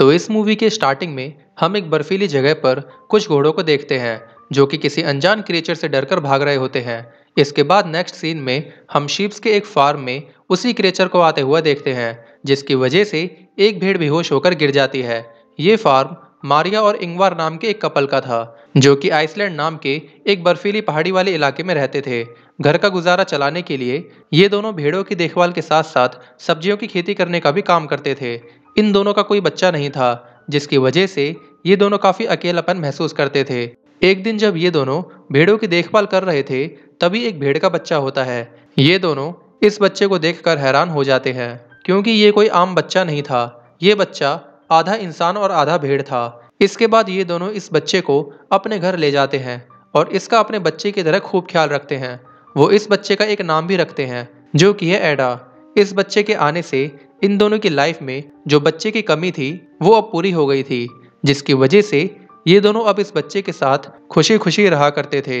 तो इस मूवी के स्टार्टिंग में हम एक बर्फीली जगह पर कुछ घोड़ों को देखते हैं जो कि किसी अनजान क्रिएचर से डरकर भाग रहे होते हैं इसके बाद नेक्स्ट सीन में हम शिप्स के एक फार्म में उसी क्रिएचर को आते हुए देखते हैं जिसकी वजह से एक भीड़ बेहोश होकर गिर जाती है ये फार्म मारिया और इंगवार नाम के एक कपल का था जो कि आइसलैंड नाम के एक बर्फीली पहाड़ी वाले इलाके में रहते थे घर का गुजारा चलाने के लिए ये दोनों भेड़ों की देखभाल के साथ साथ सब्जियों की खेती करने का भी काम करते थे इन दोनों का कोई बच्चा नहीं था जिसकी वजह से ये दोनों काफ़ी अकेलापन महसूस करते थे एक दिन जब ये दोनों भेड़ों की देखभाल कर रहे थे तभी एक भेड़ का बच्चा होता है ये दोनों इस बच्चे को देखकर हैरान हो जाते हैं क्योंकि ये कोई आम बच्चा नहीं था ये बच्चा आधा इंसान और आधा भेड़ था इसके बाद ये दोनों इस बच्चे को अपने घर ले जाते हैं और इसका अपने बच्चे की तरह खूब ख्याल रखते हैं वो इस बच्चे का एक नाम भी रखते हैं जो कि है एडा इस बच्चे के आने से इन दोनों की लाइफ में जो बच्चे की कमी थी वो अब पूरी हो गई थी जिसकी वजह से ये दोनों अब इस बच्चे के साथ खुशी खुशी रहा करते थे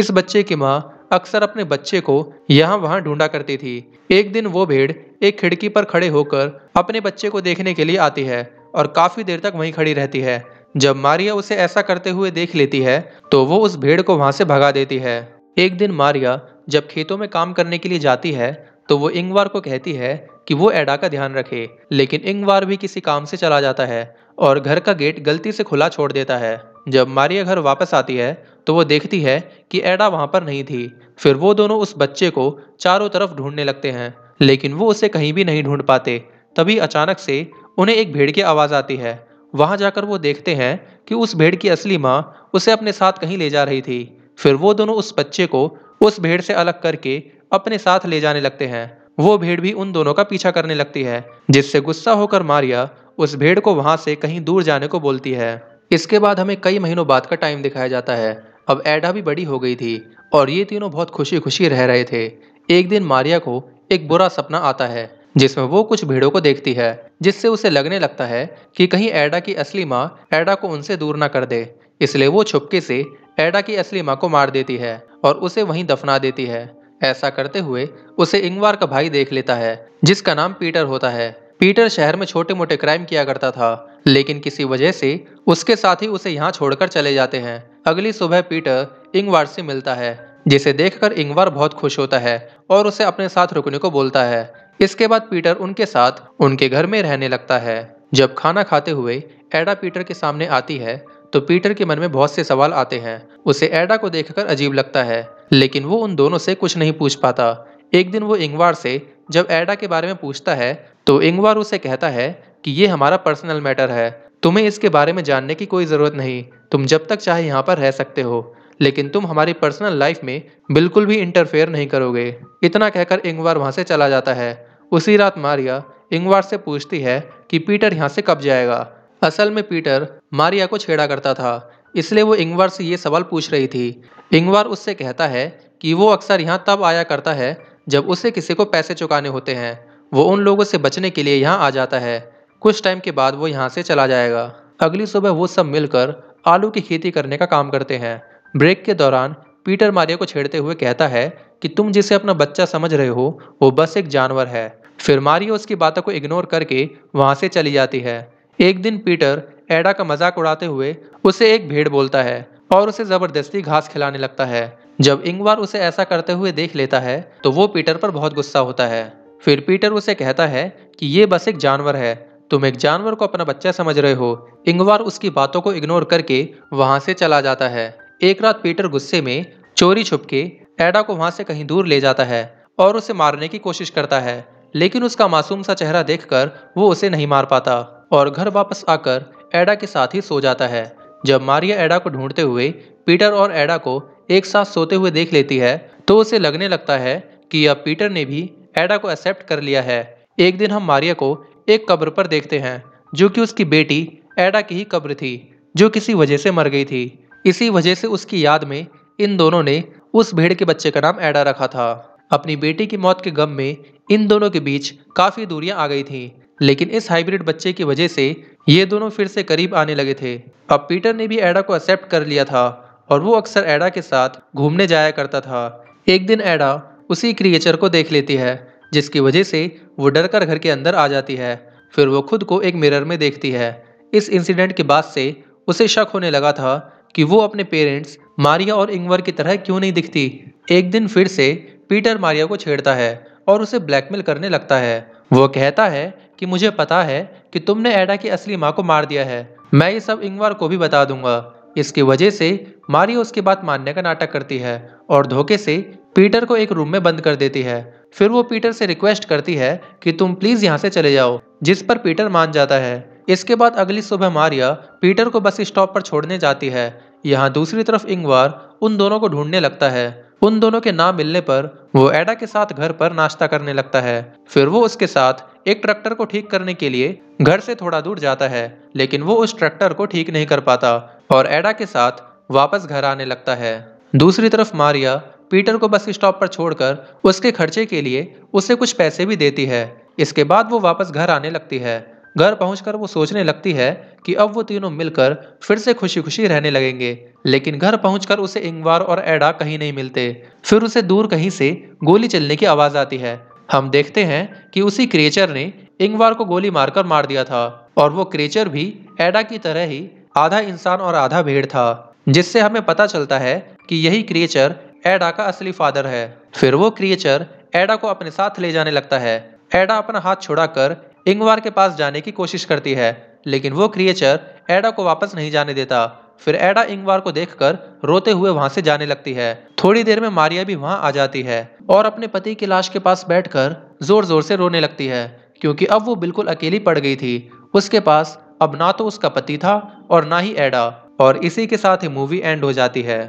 इस बच्चे की माँ अक्सर अपने बच्चे को यहाँ वहाँ ढूंढा करती थी एक दिन वो भेड़ एक खिड़की पर खड़े होकर अपने बच्चे को देखने के लिए आती है और काफी देर तक वहीं खड़ी रहती है जब मारिया उसे ऐसा करते हुए देख लेती है तो वो उस भेड़ को वहां से भगा देती है एक दिन मारिया जब खेतों में काम करने के लिए जाती है तो वो इंगवार को कहती है कि वो एडा का ध्यान रखे लेकिन इंगवार भी किसी काम से चला जाता है और घर का गेट गलती से खुला छोड़ देता है जब मारिया घर वापस आती है तो वो देखती है कि एडा वहाँ पर नहीं थी फिर वो दोनों उस बच्चे को चारों तरफ ढूंढने लगते हैं लेकिन वो उसे कहीं भी नहीं ढूंढ पाते तभी अचानक से उन्हें एक भेड़ की आवाज़ आती है वहाँ जाकर वो देखते हैं कि उस भेड़ की असली माँ उसे अपने साथ कहीं ले जा रही थी फिर वो दोनों उस बच्चे को उस भेड़ से अलग करके अपने साथ ले जाने लगते हैं वो भेड़ भी उन दोनों का पीछा करने लगती है जिससे गुस्सा होकर मारिया उस भेड़ को वहां से कहीं दूर जाने को बोलती है इसके बाद हमें कई महीनों बाद का टाइम दिखाया जाता है अब एडा भी बड़ी हो गई थी और ये तीनों बहुत खुशी खुशी रह रहे थे एक दिन मारिया को एक बुरा सपना आता है जिसमें वो कुछ भेड़ों को देखती है जिससे उसे लगने लगता है कि कहीं एडा की असली माँ एडा को उनसे दूर ना कर दे इसलिए वो छुपके से एडा की असली माँ को मार देती है और उसे वहीं दफना देती है ऐसा करते हुए उसे इंगवार का भाई देख लेता है जिसका नाम पीटर होता है पीटर शहर में छोटे मोटे क्राइम किया करता था लेकिन किसी वजह से उसके साथ ही उसे यहाँ छोड़कर चले जाते हैं अगली सुबह पीटर इंगवार से मिलता है जिसे देखकर इंगवार बहुत खुश होता है और उसे अपने साथ रुकने को बोलता है इसके बाद पीटर उनके साथ उनके घर में रहने लगता है जब खाना खाते हुए एडा पीटर के सामने आती है तो पीटर के मन में बहुत से सवाल आते हैं उसे एडा को देखकर अजीब लगता है लेकिन वो उन दोनों से कुछ नहीं पूछ पाता एक दिन वो इंगवार से जब एडा के बारे में पूछता है तो इंगवार उसे कहता है कि ये हमारा पर्सनल मैटर है तुम्हें इसके बारे में जानने की कोई ज़रूरत नहीं तुम जब तक चाहे यहाँ पर रह सकते हो लेकिन तुम हमारी पर्सनल लाइफ में बिल्कुल भी इंटरफेयर नहीं करोगे इतना कहकर इंगवार वहाँ से चला जाता है उसी रात मारिया इंगवार से पूछती है कि पीटर यहाँ से कब जाएगा असल में पीटर मारिया को छेड़ा करता था इसलिए वो इंगवार से ये सवाल पूछ रही थी इंगवार उससे कहता है कि वो अक्सर यहाँ तब आया करता है जब उसे किसी को पैसे चुकाने होते हैं वो उन लोगों से बचने के लिए यहाँ आ जाता है कुछ टाइम के बाद वो यहाँ से चला जाएगा अगली सुबह वो सब मिलकर आलू की खेती करने का काम करते हैं ब्रेक के दौरान पीटर मारिया को छेड़ते हुए कहता है कि तुम जिसे अपना बच्चा समझ रहे हो वो बस एक जानवर है फिर मारिया उसकी बातों को इग्नोर करके वहाँ से चली जाती है एक दिन पीटर एडा का मजाक उड़ाते हुए उसे एक भेड़ बोलता है और उसे जबरदस्ती घास खिलाने लगता है जब इंगवार उसे ऐसा करते हुए देख लेता है तो वो पीटर पर बहुत गुस्सा होता है फिर पीटर उसे कहता है कि ये बस एक जानवर है तुम एक जानवर को अपना बच्चा समझ रहे हो इंगवार उसकी बातों को इग्नोर करके वहाँ से चला जाता है एक रात पीटर गुस्से में चोरी छुप के एडा को वहाँ से कहीं दूर ले जाता है और उसे मारने की कोशिश करता है लेकिन उसका मासूम सा चेहरा देखकर वो उसे नहीं मार पाता और घर वापस आकर एडा के साथ ही सो जाता है जब मारिया एडा को ढूंढते हुए पीटर और एडा को एक साथ सोते हुए देख लेती है तो उसे लगने लगता है कि अब पीटर ने भी एडा को एक्सेप्ट कर लिया है एक दिन हम मारिया को एक कब्र पर देखते हैं जो कि उसकी बेटी एडा की ही कब्र थी जो किसी वजह से मर गई थी इसी वजह से उसकी याद में इन दोनों ने उस भेड़ के बच्चे का नाम एडा रखा था अपनी बेटी की मौत के गम में इन दोनों के बीच काफ़ी दूरियां आ गई थीं लेकिन इस हाइब्रिड बच्चे की वजह से ये दोनों फिर से करीब आने लगे थे अब पीटर ने भी एडा को एक्सेप्ट कर लिया था और वो अक्सर एडा के साथ घूमने जाया करता था एक दिन एडा उसी क्रिएचर को देख लेती है जिसकी वजह से वो डर कर घर के अंदर आ जाती है फिर वो खुद को एक मिरर में देखती है इस इंसिडेंट के बाद से उसे शक होने लगा था कि वो अपने पेरेंट्स मारिया और इंगवर की तरह क्यों नहीं दिखती एक दिन फिर से पीटर मारिया को छेड़ता है और उसे ब्लैकमेल करने लगता है वो कहता है कि मुझे पता है कि तुमने एडा की असली माँ को मार दिया है मैं ये सब इंगवार को भी बता दूंगा इसकी वजह से मारिया उसकी बात मानने का नाटक करती है और धोखे से पीटर को एक रूम में बंद कर देती है फिर वो पीटर से रिक्वेस्ट करती है कि तुम प्लीज़ यहाँ से चले जाओ जिस पर पीटर मान जाता है इसके बाद अगली सुबह मारिया पीटर को बस स्टॉप पर छोड़ने जाती है यहाँ दूसरी तरफ इंगवार उन दोनों को ढूंढने लगता है उन दोनों के ना मिलने पर वो एडा के साथ घर पर नाश्ता करने लगता है फिर वो उसके साथ एक ट्रैक्टर को ठीक करने के लिए घर से थोड़ा दूर जाता है लेकिन वो उस ट्रैक्टर को ठीक नहीं कर पाता और एडा के साथ वापस घर आने लगता है दूसरी तरफ मारिया पीटर को बस स्टॉप पर छोड़कर उसके खर्चे के लिए उसे कुछ पैसे भी देती है इसके बाद वो वापस घर आने लगती है घर पहुंचकर वो सोचने लगती है कि अब वो तीनों मिलकर फिर से खुशी खुशी रहने लगेंगे लेकिन घर पहुंचकर उसे इंगवार और एडा कहीं नहीं मिलते फिर उसे दूर कहीं से गोली चलने की आवाज़ आती है हम देखते हैं कि उसी क्रिएचर ने इंगवार को गोली मारकर मार दिया था और वो क्रिएचर भी एडा की तरह ही आधा इंसान और आधा भेड़ था जिससे हमें पता चलता है कि यही क्रिएचर एडा का असली फादर है फिर वो क्रिएचर एडा को अपने साथ ले जाने लगता है एडा अपना हाथ छुड़ाकर इंगवार के पास जाने की कोशिश करती है लेकिन वो क्रिएचर एडा को वापस नहीं जाने देता फिर एडा इंगवार को देखकर रोते हुए वहां से जाने लगती है थोड़ी देर में मारिया भी वहां आ जाती है और अपने पति की लाश के पास बैठकर जोर जोर से रोने लगती है क्योंकि अब वो बिल्कुल अकेली पड़ गई थी उसके पास अब ना तो उसका पति था और ना ही एडा और इसी के साथ ही मूवी एंड हो जाती है